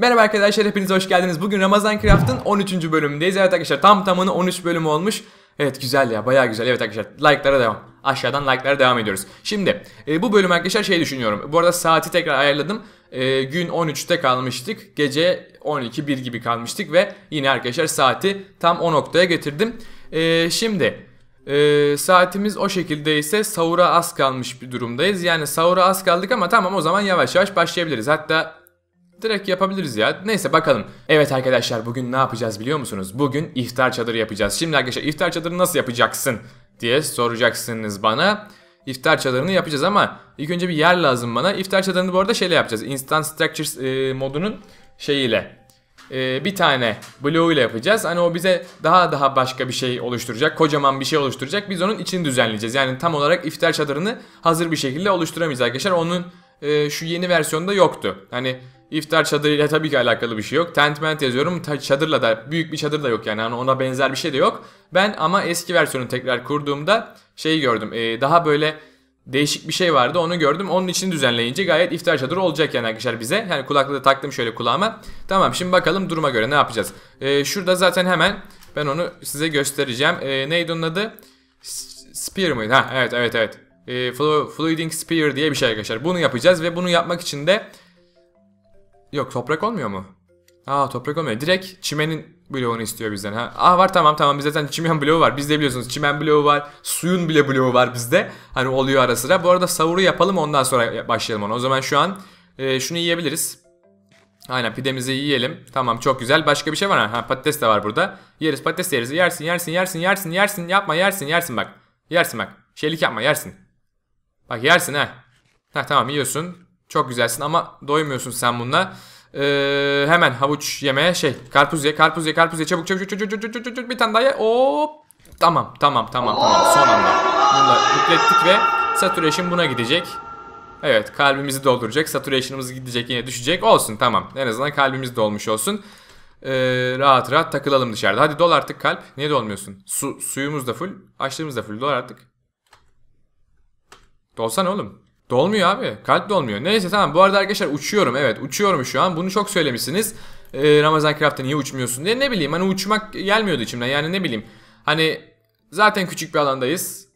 Merhaba arkadaşlar hepiniz hoş geldiniz. Bugün Ramazan Craft'ın 13. bölümündeyiz. Evet arkadaşlar tam tamını 13 bölümü olmuş. Evet güzel ya bayağı güzel. Evet arkadaşlar like'lara devam. Aşağıdan like'lara devam ediyoruz. Şimdi e, bu bölüm arkadaşlar şey düşünüyorum. Bu arada saati tekrar ayarladım. E, gün 13'te kalmıştık. Gece 12-1 gibi kalmıştık ve yine arkadaşlar saati tam o noktaya getirdim. E, şimdi e, saatimiz o şekilde ise sahura az kalmış bir durumdayız. Yani sahura az kaldık ama tamam o zaman yavaş yavaş başlayabiliriz. Hatta direkt yapabiliriz ya. Neyse bakalım. Evet arkadaşlar bugün ne yapacağız biliyor musunuz? Bugün iftar çadırı yapacağız. Şimdi arkadaşlar iftar çadırı nasıl yapacaksın diye soracaksınız bana. İftar çadırını yapacağız ama ilk önce bir yer lazım bana. İftar çadırını bu arada şeyle yapacağız. Instant Structures e, modunun şeyiyle, e, bir tane bloğu ile yapacağız. Hani o bize daha daha başka bir şey oluşturacak. Kocaman bir şey oluşturacak. Biz onun içini düzenleyeceğiz. Yani tam olarak iftar çadırını hazır bir şekilde oluşturamayız arkadaşlar. Onun e, şu yeni versiyonda yoktu. Hani iftar çadırıyla tabii ki alakalı bir şey yok. Tentment yazıyorum. Ta, çadırla da büyük bir çadır da yok yani. yani. Ona benzer bir şey de yok. Ben ama eski versiyonu tekrar kurduğumda şeyi gördüm. E, daha böyle değişik bir şey vardı onu gördüm. Onun için düzenleyince gayet iftar çadırı olacak yani arkadaşlar bize. Yani kulaklığı taktım şöyle kulağıma. Tamam şimdi bakalım duruma göre ne yapacağız. Ee, şurada zaten hemen ben onu size göstereceğim. Ee, neydi onun adı? Spear mıydı? Ha evet evet evet e, ee, Flooding Spear diye bir şey arkadaşlar. Bunu yapacağız ve bunu yapmak için de Yok toprak olmuyor mu? Aa toprak olmuyor. Direkt çimenin bloğunu istiyor bizden. Ha. Aa var tamam tamam bizde zaten çimen bloğu var. Bizde biliyorsunuz çimen bloğu var. Suyun bile bloğu var bizde. Hani oluyor ara sıra. Bu arada savuru yapalım ondan sonra başlayalım ona. O zaman şu an e, şunu yiyebiliriz. Aynen pidemizi yiyelim. Tamam çok güzel. Başka bir şey var mı? Ha patates de var burada. Yeriz patates yeriz. Yersin yersin yersin yersin yersin. Yapma yersin yersin bak. Yersin bak. Şeylik yapma yersin. Bak yersin ha. Ha tamam yiyorsun. Çok güzelsin ama doymuyorsun sen bununla. Ee, hemen havuç yemeye şey karpuz ye karpuz ye karpuz ye çabuk çabuk çabuk çabuk çabuk, çabuk, bir tane daha ye hop tamam tamam tamam tamam son anda bunu yüklettik ve saturation buna gidecek evet kalbimizi dolduracak saturation'ımız gidecek yine düşecek olsun tamam en azından kalbimiz dolmuş olsun ee, rahat rahat takılalım dışarıda hadi dol artık kalp niye dolmuyorsun Su, suyumuz da full açlığımız da full dol artık Dolsan oğlum. Dolmuyor abi. Kalp dolmuyor. Neyse tamam bu arada arkadaşlar uçuyorum. Evet uçuyorum şu an. Bunu çok söylemişsiniz. Ee, Ramazan Craft'ta niye uçmuyorsun diye. Ne bileyim hani uçmak gelmiyordu içimden. Yani ne bileyim. Hani zaten küçük bir alandayız.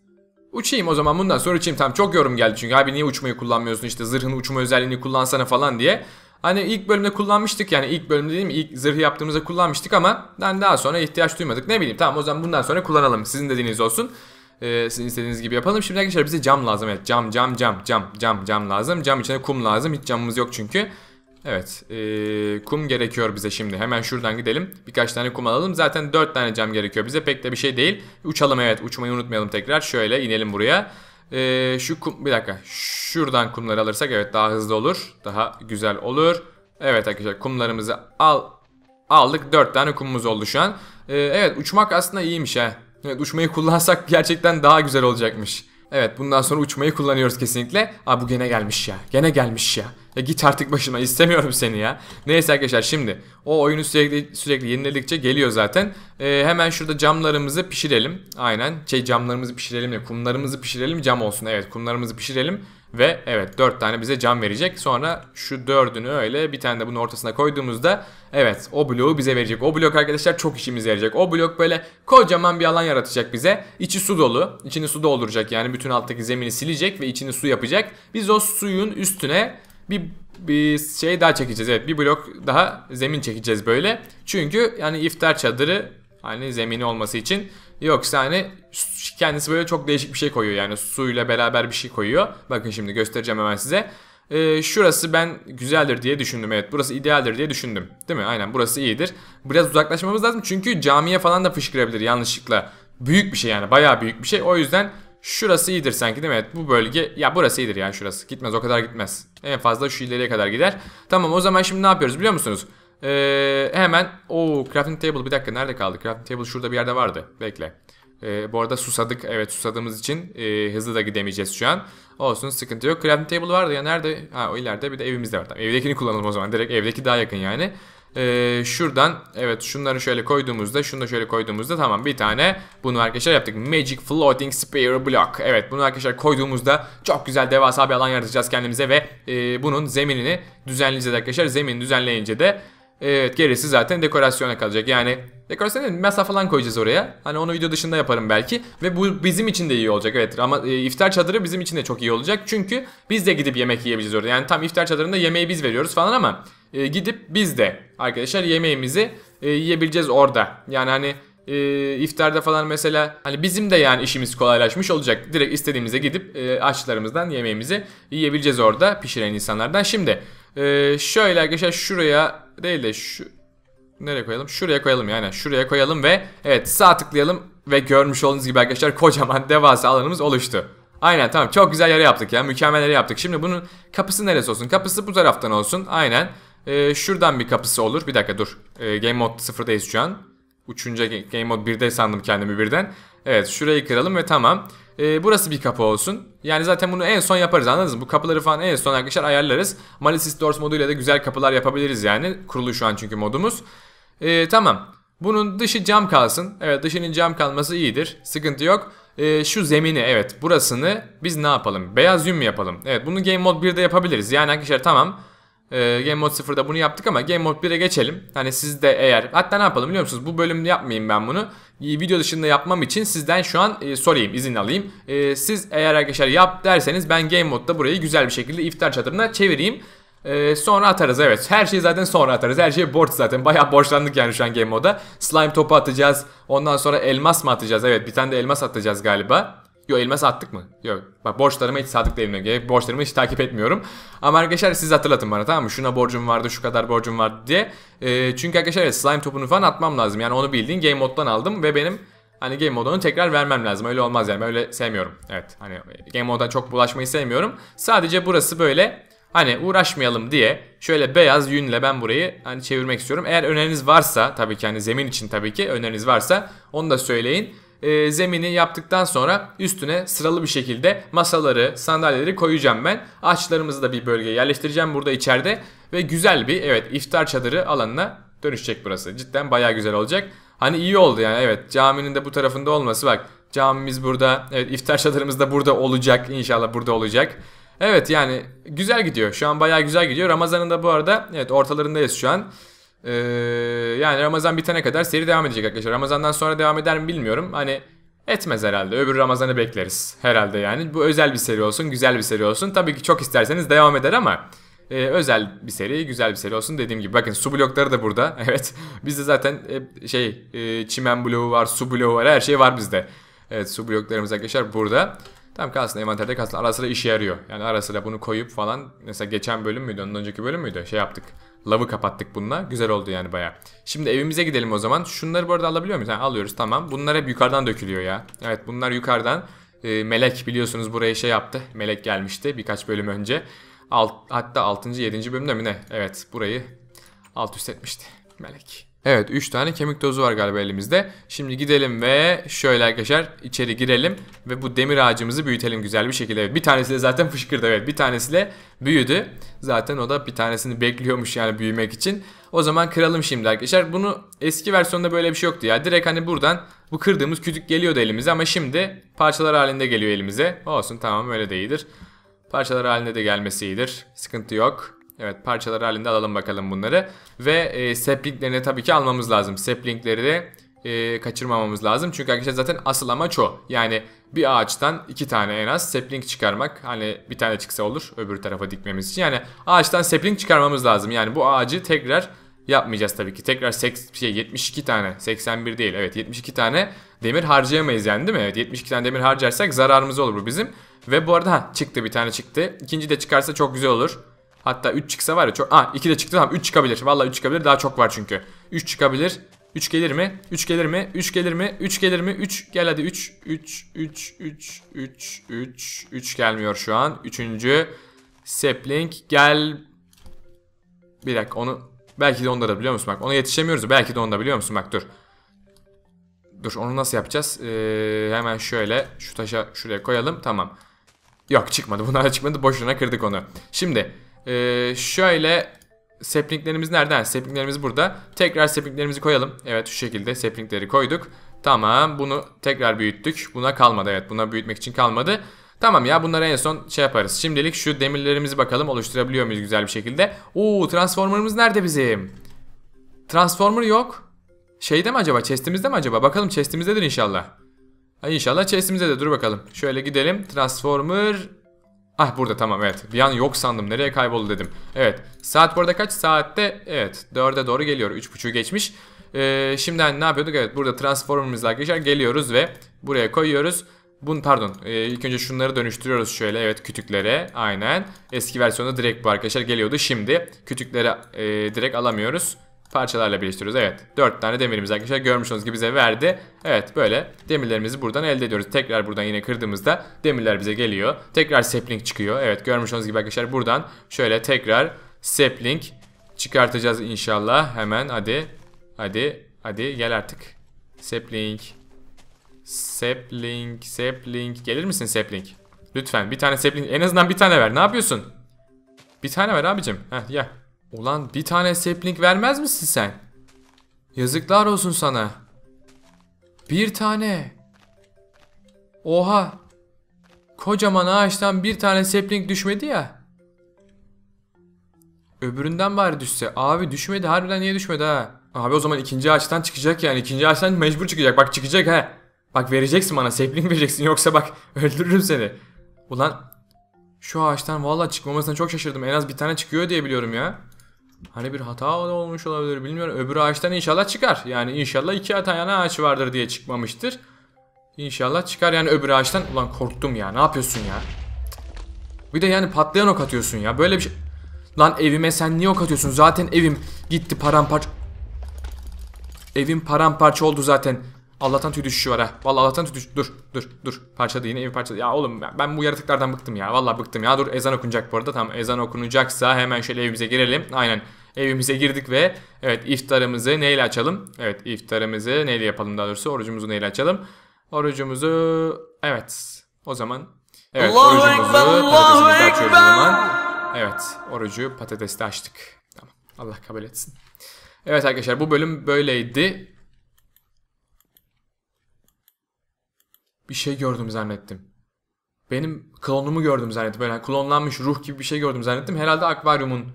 Uçayım o zaman bundan sonra uçayım. tamam. çok yorum geldi çünkü abi niye uçmayı kullanmıyorsun işte zırhın uçma özelliğini kullansana falan diye. Hani ilk bölümde kullanmıştık yani ilk bölümde değil mi ilk zırhı yaptığımızda kullanmıştık ama ben daha sonra ihtiyaç duymadık. Ne bileyim tamam o zaman bundan sonra kullanalım sizin dediğiniz olsun. Ee, sizin istediğiniz gibi yapalım. Şimdi arkadaşlar bize cam lazım. Evet cam cam cam cam cam cam lazım. Cam içine kum lazım. Hiç camımız yok çünkü. Evet ee, kum gerekiyor bize şimdi. Hemen şuradan gidelim. Birkaç tane kum alalım. Zaten 4 tane cam gerekiyor bize. Pek de bir şey değil. Uçalım evet uçmayı unutmayalım tekrar. Şöyle inelim buraya. Ee, şu kum bir dakika. Şuradan kumları alırsak evet daha hızlı olur. Daha güzel olur. Evet arkadaşlar kumlarımızı al aldık. 4 tane kumumuz oldu şu an. Ee, evet uçmak aslında iyiymiş ha. Evet uçmayı kullansak gerçekten daha güzel olacakmış. Evet bundan sonra uçmayı kullanıyoruz kesinlikle. Aa bu gene gelmiş ya. Gene gelmiş ya. Ya git artık başıma istemiyorum seni ya. Neyse arkadaşlar şimdi o oyunu sürekli sürekli yeniledikçe geliyor zaten. Ee, hemen şurada camlarımızı pişirelim. Aynen şey camlarımızı pişirelim ya kumlarımızı pişirelim cam olsun. Evet kumlarımızı pişirelim. Ve evet 4 tane bize cam verecek. Sonra şu dördünü öyle bir tane de bunun ortasına koyduğumuzda evet o bloğu bize verecek. O blok arkadaşlar çok işimize yarayacak. O blok böyle kocaman bir alan yaratacak bize. İçi su dolu. İçini su dolduracak yani bütün alttaki zemini silecek ve içini su yapacak. Biz o suyun üstüne bir bir şey daha çekeceğiz. Evet bir blok daha zemin çekeceğiz böyle. Çünkü yani iftar çadırı hani zemini olması için yoksa hani kendisi böyle çok değişik bir şey koyuyor yani suyla beraber bir şey koyuyor. Bakın şimdi göstereceğim hemen size. Ee, şurası ben güzeldir diye düşündüm evet burası idealdir diye düşündüm değil mi aynen burası iyidir biraz uzaklaşmamız lazım çünkü camiye falan da fışkırabilir yanlışlıkla büyük bir şey yani baya büyük bir şey o yüzden şurası iyidir sanki değil mi evet bu bölge ya burası iyidir yani şurası gitmez o kadar gitmez en fazla şu ileriye kadar gider tamam o zaman şimdi ne yapıyoruz biliyor musunuz ee, hemen o crafting table bir dakika nerede kaldı crafting table şurada bir yerde vardı bekle e, bu arada susadık. Evet susadığımız için e, hızlı da gidemeyeceğiz şu an. Olsun sıkıntı yok. Crafting table vardı ya nerede? Ha o ileride bir de evimizde var. Tamam, evdekini kullanalım o zaman. Direkt evdeki daha yakın yani. E, şuradan evet şunları şöyle koyduğumuzda şunu da şöyle koyduğumuzda tamam bir tane bunu arkadaşlar yaptık. Magic Floating Spear Block. Evet bunu arkadaşlar koyduğumuzda çok güzel devasa bir alan yaratacağız kendimize ve e, bunun zeminini düzenleyeceğiz arkadaşlar. zemin düzenleyince de Evet gerisi zaten dekorasyona kalacak. Yani Dekorasyona masa falan koyacağız oraya. Hani onu video dışında yaparım belki. Ve bu bizim için de iyi olacak evet. Ama e, iftar çadırı bizim için de çok iyi olacak. Çünkü biz de gidip yemek yiyebileceğiz orada. Yani tam iftar çadırında yemeği biz veriyoruz falan ama e, gidip biz de arkadaşlar yemeğimizi e, yiyebileceğiz orada. Yani hani e, iftarda falan mesela hani bizim de yani işimiz kolaylaşmış olacak. Direkt istediğimize gidip e, aşçılarımızdan yemeğimizi yiyebileceğiz orada pişiren insanlardan. Şimdi e, şöyle arkadaşlar şuraya değil de şu Nereye koyalım? Şuraya koyalım yani. Şuraya koyalım ve evet sağ tıklayalım ve görmüş olduğunuz gibi arkadaşlar kocaman devasa alanımız oluştu. Aynen tamam çok güzel yere yaptık ya mükemmel yere yaptık. Şimdi bunun kapısı neresi olsun? Kapısı bu taraftan olsun aynen. Ee, şuradan bir kapısı olur. Bir dakika dur. Ee, game mode 0'dayız şu an. Üçüncü game mode 1'de sandım kendimi birden. Evet şurayı kıralım ve tamam. Ee, burası bir kapı olsun. Yani zaten bunu en son yaparız anladınız mı? Bu kapıları falan en son arkadaşlar ayarlarız. Malicious Doors moduyla da güzel kapılar yapabiliriz yani. Kurulu şu an çünkü modumuz. E, tamam. Bunun dışı cam kalsın. Evet dışının cam kalması iyidir. Sıkıntı yok. E, şu zemini evet burasını biz ne yapalım? Beyaz yün mü yapalım? Evet bunu game mode 1'de yapabiliriz. Yani arkadaşlar tamam. E, Game Mode 0'da bunu yaptık ama Game Mode 1'e geçelim. Hani siz de eğer hatta ne yapalım biliyor musunuz? Bu bölümde yapmayayım ben bunu. Video dışında yapmam için sizden şu an e, sorayım, izin alayım. E, siz eğer arkadaşlar yap derseniz ben Game Mode'da burayı güzel bir şekilde iftar çadırına çevireyim. Ee, sonra atarız evet. Her şeyi zaten sonra atarız. Her şey borç zaten. Bayağı borçlandık yani şu an game moda. Slime topu atacağız. Ondan sonra elmas mı atacağız? Evet bir tane de elmas atacağız galiba. Yok elmas attık mı? Yok. Bak borçlarıma hiç sadık değilim. Borçlarımı hiç takip etmiyorum. Ama arkadaşlar siz hatırlatın bana tamam mı? Şuna borcum vardı, şu kadar borcum vardı diye. Ee, çünkü arkadaşlar evet, slime topunu falan atmam lazım. Yani onu bildiğin game moddan aldım ve benim hani game modunu tekrar vermem lazım. Öyle olmaz yani. Öyle sevmiyorum. Evet. Hani game moda çok bulaşmayı sevmiyorum. Sadece burası böyle Hani uğraşmayalım diye şöyle beyaz yünle ben burayı hani çevirmek istiyorum. Eğer öneriniz varsa tabii ki hani zemin için tabii ki öneriniz varsa onu da söyleyin. E, zemini yaptıktan sonra üstüne sıralı bir şekilde masaları, sandalyeleri koyacağım ben. Ağaçlarımızı da bir bölgeye yerleştireceğim burada içeride. Ve güzel bir evet iftar çadırı alanına dönüşecek burası. Cidden baya güzel olacak. Hani iyi oldu yani evet caminin de bu tarafında olması bak. Camimiz burada. Evet iftar çadırımız da burada olacak. İnşallah burada olacak. Evet yani güzel gidiyor. Şu an bayağı güzel gidiyor. Ramazan'ın da bu arada evet ortalarındayız şu an. Ee, yani Ramazan bitene kadar seri devam edecek arkadaşlar. Ramazan'dan sonra devam eder mi bilmiyorum. Hani etmez herhalde. Öbür Ramazan'ı bekleriz herhalde yani. Bu özel bir seri olsun, güzel bir seri olsun. Tabii ki çok isterseniz devam eder ama e, özel bir seri, güzel bir seri olsun dediğim gibi. Bakın su blokları da burada. Evet. Bizde zaten e, şey e, çimen bloğu var, su bloğu var. Her şey var bizde. Evet su bloklarımız arkadaşlar burada. Tam kalsın envanterde kalsın. Ara sıra işe yarıyor. Yani ara sıra bunu koyup falan. Mesela geçen bölüm müydü? Ondan önceki bölüm müydü? Şey yaptık. Lavı kapattık bununla. Güzel oldu yani baya. Şimdi evimize gidelim o zaman. Şunları bu arada alabiliyor muyuz? Ha, alıyoruz tamam. Bunlar hep yukarıdan dökülüyor ya. Evet bunlar yukarıdan. Ee, Melek biliyorsunuz buraya şey yaptı. Melek gelmişti birkaç bölüm önce. Alt, hatta 6. 7. bölümde mi ne? Evet burayı alt üst etmişti. Melek. Evet 3 tane kemik tozu var galiba elimizde. Şimdi gidelim ve şöyle arkadaşlar içeri girelim ve bu demir ağacımızı büyütelim güzel bir şekilde. bir tanesi de zaten fışkırdı evet bir tanesi de büyüdü. Zaten o da bir tanesini bekliyormuş yani büyümek için. O zaman kıralım şimdi arkadaşlar. Bunu eski versiyonda böyle bir şey yoktu ya. Direkt hani buradan bu kırdığımız kütük geliyordu elimize ama şimdi parçalar halinde geliyor elimize. Olsun tamam öyle de iyidir. Parçalar halinde de gelmesi iyidir. Sıkıntı yok. Evet parçalar halinde alalım bakalım bunları. Ve e, saplinglerini tabii ki almamız lazım. Saplingleri de e, kaçırmamamız lazım. Çünkü arkadaşlar zaten asıl amaç o. Yani bir ağaçtan iki tane en az sapling çıkarmak. Hani bir tane çıksa olur öbür tarafa dikmemiz için. Yani ağaçtan sapling çıkarmamız lazım. Yani bu ağacı tekrar yapmayacağız tabii ki. Tekrar seks, şey 72 tane 81 değil evet 72 tane demir harcayamayız yani değil mi? Evet 72 tane demir harcarsak zararımız olur bu bizim. Ve bu arada ha, çıktı bir tane çıktı. İkinci de çıkarsa çok güzel olur. Hatta 3 çıksa var ya çok... Aa ah, 2 de çıktı tamam 3 çıkabilir. vallahi 3 çıkabilir daha çok var çünkü. 3 çıkabilir. 3 gelir mi? 3 gelir mi? 3 gelir mi? 3 gelir mi? 3 gel hadi 3. 3 3 3 3 3 3 gelmiyor şu an. 3. Sapling gel. Bir dakika onu belki de onda da biliyor musun bak. Ona yetişemiyoruz. Belki de onda biliyor musun bak dur. Dur onu nasıl yapacağız? Ee, hemen şöyle şu taşa şuraya koyalım. Tamam. Yok çıkmadı. Bunlar çıkmadı. Boşuna kırdık onu. Şimdi ee, şöyle saplinglerimiz nereden? Yani burada. Tekrar saplinglerimizi koyalım. Evet şu şekilde saplingleri koyduk. Tamam bunu tekrar büyüttük. Buna kalmadı evet buna büyütmek için kalmadı. Tamam ya bunları en son şey yaparız. Şimdilik şu demirlerimizi bakalım oluşturabiliyor muyuz güzel bir şekilde. Oo transformerımız nerede bizim? Transformer yok. Şeyde mi acaba? Chest'imizde mi acaba? Bakalım chest'imizdedir inşallah. Ha, inşallah chest'imizde de dur bakalım. Şöyle gidelim. Transformer Ah burada tamam evet. Bir an yok sandım. Nereye kayboldu dedim. Evet. Saat burada kaç? Saatte evet 4'e doğru geliyor. 3.30'u geçmiş. Ee, şimdi ne yapıyorduk? Evet burada transformerımızla arkadaşlar geliyoruz ve buraya koyuyoruz. Bunu pardon e, ilk önce şunları dönüştürüyoruz şöyle evet kütüklere aynen. Eski versiyonda direkt bu arkadaşlar geliyordu. Şimdi kütüklere ee, e, direkt alamıyoruz parçalarla birleştiriyoruz. Evet 4 tane demirimiz arkadaşlar görmüş olduğunuz gibi bize verdi. Evet böyle demirlerimizi buradan elde ediyoruz. Tekrar buradan yine kırdığımızda demirler bize geliyor. Tekrar sapling çıkıyor. Evet görmüş olduğunuz gibi arkadaşlar buradan şöyle tekrar sapling çıkartacağız inşallah. Hemen hadi hadi hadi gel artık. Sapling sapling sapling gelir misin sapling? Lütfen bir tane sapling en azından bir tane ver ne yapıyorsun? Bir tane ver abicim. Heh gel. Ulan bir tane sapling vermez misin sen? Yazıklar olsun sana. Bir tane. Oha. Kocaman ağaçtan bir tane sapling düşmedi ya. Öbüründen bari düşse. Abi düşmedi. Harbiden niye düşmedi ha? Abi o zaman ikinci ağaçtan çıkacak yani. İkinci ağaçtan mecbur çıkacak. Bak çıkacak ha. Bak vereceksin bana. Sapling vereceksin. Yoksa bak öldürürüm seni. Ulan şu ağaçtan valla çıkmamasına çok şaşırdım. En az bir tane çıkıyor diye biliyorum ya. Hani bir hata olmuş olabilir bilmiyorum. Öbür ağaçtan inşallah çıkar. Yani inşallah iki tane ağaç vardır diye çıkmamıştır. İnşallah çıkar yani öbür ağaçtan. Ulan korktum ya ne yapıyorsun ya. Bir de yani patlayan ok atıyorsun ya. Böyle bir şey. Lan evime sen niye ok atıyorsun? Zaten evim gitti paramparça. Evim paramparça oldu zaten. Allah'tan tüy düşüşü var ha. Vallahi Allah'tan tüy düş. Dur dur dur. Parçadı yine evi parçadı. Ya oğlum ben, bu yaratıklardan bıktım ya. Vallahi bıktım ya. Dur ezan okunacak bu arada. Tamam ezan okunacaksa hemen şöyle evimize girelim. Aynen. Evimize girdik ve evet iftarımızı neyle açalım? Evet iftarımızı neyle yapalım daha doğrusu? Orucumuzu neyle açalım? Orucumuzu evet o zaman evet Allahu orucumuzu patatesimizi açıyoruz o zaman. Evet orucu patatesle açtık. Tamam Allah kabul etsin. Evet arkadaşlar bu bölüm böyleydi. bir şey gördüm zannettim. Benim klonumu gördüm zannettim. Böyle hani klonlanmış ruh gibi bir şey gördüm zannettim. Herhalde akvaryumun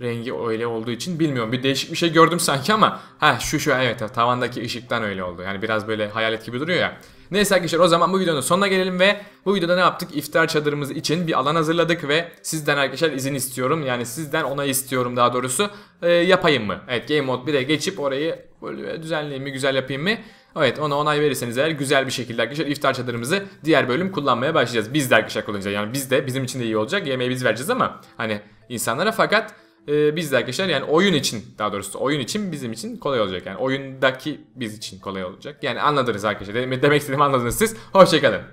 rengi öyle olduğu için bilmiyorum. Bir değişik bir şey gördüm sanki ama ha şu şu evet tavandaki ışıktan öyle oldu. Yani biraz böyle hayalet gibi duruyor ya. Neyse arkadaşlar o zaman bu videonun sonuna gelelim ve bu videoda ne yaptık? İftar çadırımız için bir alan hazırladık ve sizden arkadaşlar izin istiyorum. Yani sizden onay istiyorum daha doğrusu. E, yapayım mı? Evet Game Mode 1'e geçip orayı böyle düzenleyeyim mi güzel yapayım mı? Evet ona onay verirseniz eğer güzel bir şekilde arkadaşlar iftar çadırımızı diğer bölüm kullanmaya başlayacağız. Biz de arkadaşlar kullanacağız. Yani biz de bizim için de iyi olacak. Yemeği biz vereceğiz ama hani insanlara fakat e, ee, biz arkadaşlar yani oyun için daha doğrusu oyun için bizim için kolay olacak. Yani oyundaki biz için kolay olacak. Yani anladınız arkadaşlar. Demek istediğimi anladınız siz. Hoşçakalın.